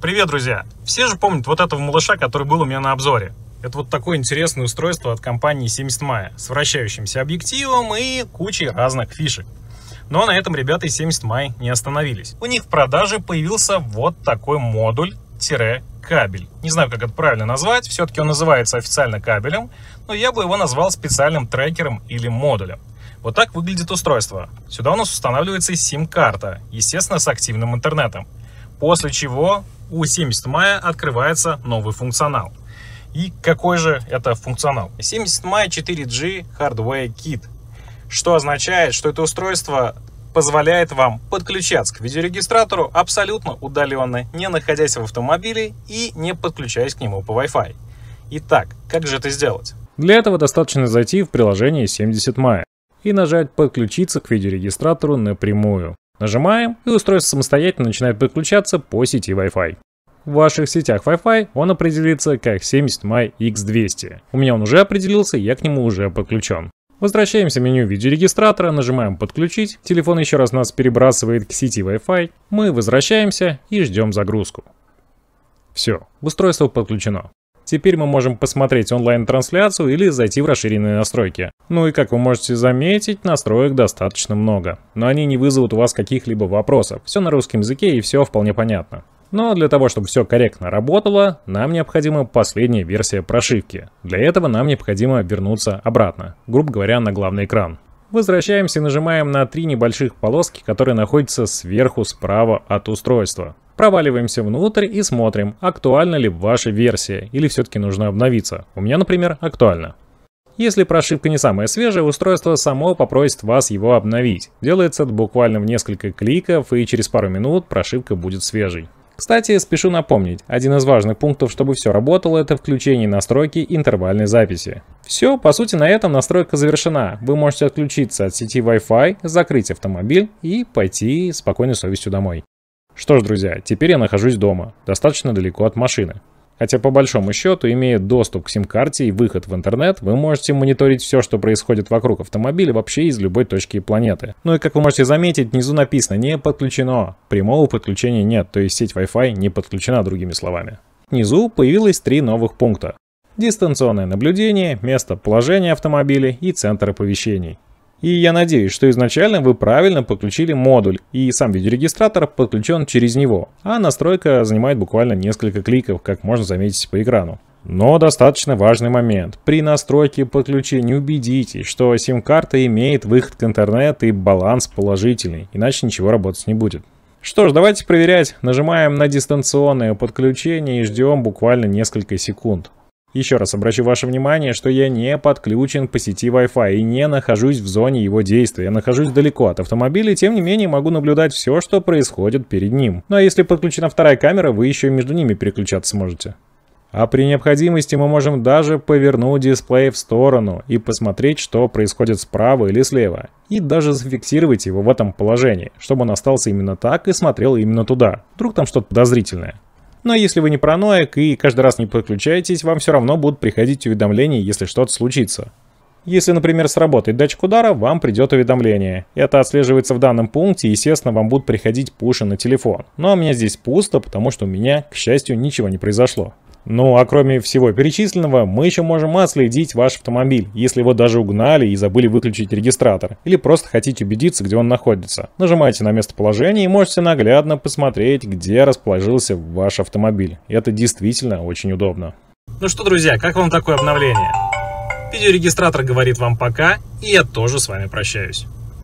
Привет, друзья! Все же помнят вот этого малыша, который был у меня на обзоре. Это вот такое интересное устройство от компании 70 Мая с вращающимся объективом и кучей разных фишек. Но на этом ребята из 70 Май не остановились. У них в продаже появился вот такой модуль-кабель. Не знаю, как это правильно назвать, все-таки он называется официально кабелем, но я бы его назвал специальным трекером или модулем. Вот так выглядит устройство. Сюда у нас устанавливается сим-карта, естественно, с активным интернетом. После чего у 70 мая открывается новый функционал. И какой же это функционал? 70 мая 4G Hardware Kit. Что означает, что это устройство позволяет вам подключаться к видеорегистратору абсолютно удаленно, не находясь в автомобиле и не подключаясь к нему по Wi-Fi. Итак, как же это сделать? Для этого достаточно зайти в приложение 70 мая и нажать «Подключиться к видеорегистратору напрямую». Нажимаем, и устройство самостоятельно начинает подключаться по сети Wi-Fi. В ваших сетях Wi-Fi он определится как 70 myx 200 У меня он уже определился, я к нему уже подключен. Возвращаемся в меню видеорегистратора, нажимаем «Подключить», телефон еще раз нас перебрасывает к сети Wi-Fi, мы возвращаемся и ждем загрузку. Все, устройство подключено. Теперь мы можем посмотреть онлайн-трансляцию или зайти в расширенные настройки. Ну и как вы можете заметить, настроек достаточно много. Но они не вызовут у вас каких-либо вопросов. Все на русском языке и все вполне понятно. Но для того, чтобы все корректно работало, нам необходима последняя версия прошивки. Для этого нам необходимо вернуться обратно, грубо говоря, на главный экран. Возвращаемся и нажимаем на три небольших полоски, которые находятся сверху справа от устройства. Проваливаемся внутрь и смотрим, актуальна ли ваша версия или все-таки нужно обновиться. У меня, например, актуально. Если прошивка не самая свежая, устройство само попросит вас его обновить. Делается это буквально в несколько кликов, и через пару минут прошивка будет свежей. Кстати, спешу напомнить, один из важных пунктов, чтобы все работало, это включение настройки интервальной записи. Все, по сути на этом настройка завершена. Вы можете отключиться от сети Wi-Fi, закрыть автомобиль и пойти спокойной совестью домой. Что ж, друзья, теперь я нахожусь дома, достаточно далеко от машины. Хотя по большому счету, имея доступ к сим-карте и выход в интернет, вы можете мониторить все, что происходит вокруг автомобиля вообще из любой точки планеты. Ну и как вы можете заметить, внизу написано «не подключено». Прямого подключения нет, то есть сеть Wi-Fi не подключена, другими словами. Внизу появилось три новых пункта. Дистанционное наблюдение, место положения автомобиля и центр оповещений. И я надеюсь, что изначально вы правильно подключили модуль, и сам видеорегистратор подключен через него, а настройка занимает буквально несколько кликов, как можно заметить по экрану. Но достаточно важный момент. При настройке подключения убедитесь, что сим-карта имеет выход к интернету и баланс положительный, иначе ничего работать не будет. Что ж, давайте проверять. Нажимаем на дистанционное подключение и ждем буквально несколько секунд. Еще раз обращу ваше внимание, что я не подключен по сети Wi-Fi и не нахожусь в зоне его действия. Я нахожусь далеко от автомобиля, и тем не менее могу наблюдать все, что происходит перед ним. Ну а если подключена вторая камера, вы еще и между ними переключаться сможете. А при необходимости мы можем даже повернуть дисплей в сторону и посмотреть, что происходит справа или слева. И даже зафиксировать его в этом положении, чтобы он остался именно так и смотрел именно туда. Вдруг там что-то подозрительное. Но если вы не параноик и каждый раз не подключаетесь, вам все равно будут приходить уведомления, если что-то случится. Если, например, сработает датчик удара, вам придет уведомление. Это отслеживается в данном пункте, и, естественно, вам будут приходить пуши на телефон. Но у меня здесь пусто, потому что у меня, к счастью, ничего не произошло. Ну а кроме всего перечисленного, мы еще можем отследить ваш автомобиль, если его даже угнали и забыли выключить регистратор, или просто хотите убедиться, где он находится. Нажимайте на местоположение и можете наглядно посмотреть, где расположился ваш автомобиль. Это действительно очень удобно. Ну что, друзья, как вам такое обновление? Видеорегистратор говорит вам пока, и я тоже с вами прощаюсь.